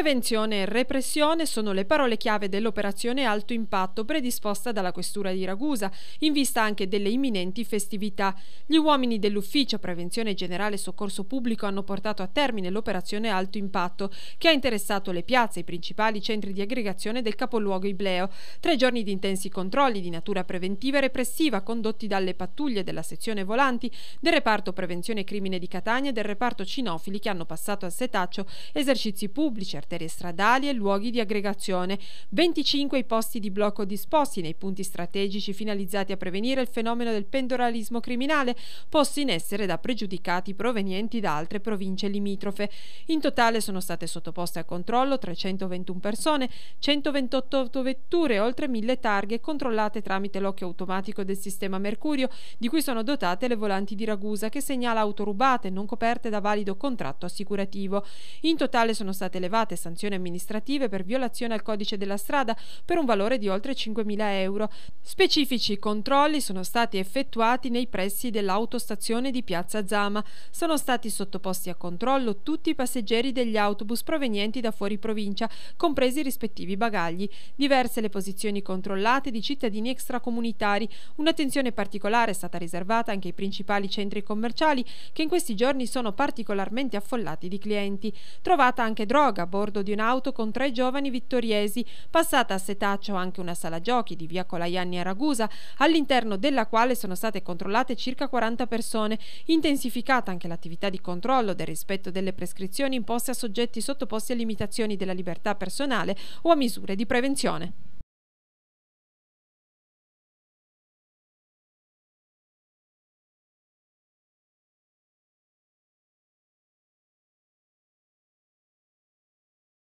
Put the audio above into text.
Prevenzione e repressione sono le parole chiave dell'operazione Alto Impatto predisposta dalla Questura di Ragusa, in vista anche delle imminenti festività. Gli uomini dell'Ufficio Prevenzione Generale Soccorso Pubblico hanno portato a termine l'operazione Alto Impatto, che ha interessato le piazze e i principali centri di aggregazione del capoluogo Ibleo. Tre giorni di intensi controlli di natura preventiva e repressiva condotti dalle pattuglie della sezione volanti, del reparto Prevenzione Crimine di Catania e del reparto Cinofili che hanno passato al setaccio esercizi pubblici, arterie stradali e luoghi di aggregazione, 25 i posti di blocco disposti nei punti strategici finalizzati a prevenire il fenomeno del pendolarismo criminale posti in essere da pregiudicati provenienti da altre province limitrofe. In totale sono state sottoposte a controllo 321 persone, 128 autovetture e oltre 1000 targhe controllate tramite l'occhio automatico del sistema Mercurio, di cui sono dotate le volanti di Ragusa che segnala autorubate non coperte da valido contratto assicurativo. In totale sono state elevate accumulate sanzioni amministrative per violazione al codice della strada per un valore di oltre 5.000 euro. Specifici controlli sono stati effettuati nei pressi dell'autostazione di Piazza Zama. Sono stati sottoposti a controllo tutti i passeggeri degli autobus provenienti da fuori provincia, compresi i rispettivi bagagli. Diverse le posizioni controllate di cittadini extracomunitari. Un'attenzione particolare è stata riservata anche ai principali centri commerciali che in questi giorni sono particolarmente affollati di clienti. Trovata anche droga, bordo di un'auto con tre giovani vittoriesi, passata a setaccio anche una sala giochi di via Colaianni a Ragusa, all'interno della quale sono state controllate circa 40 persone, intensificata anche l'attività di controllo del rispetto delle prescrizioni imposte a soggetti sottoposti a limitazioni della libertà personale o a misure di prevenzione.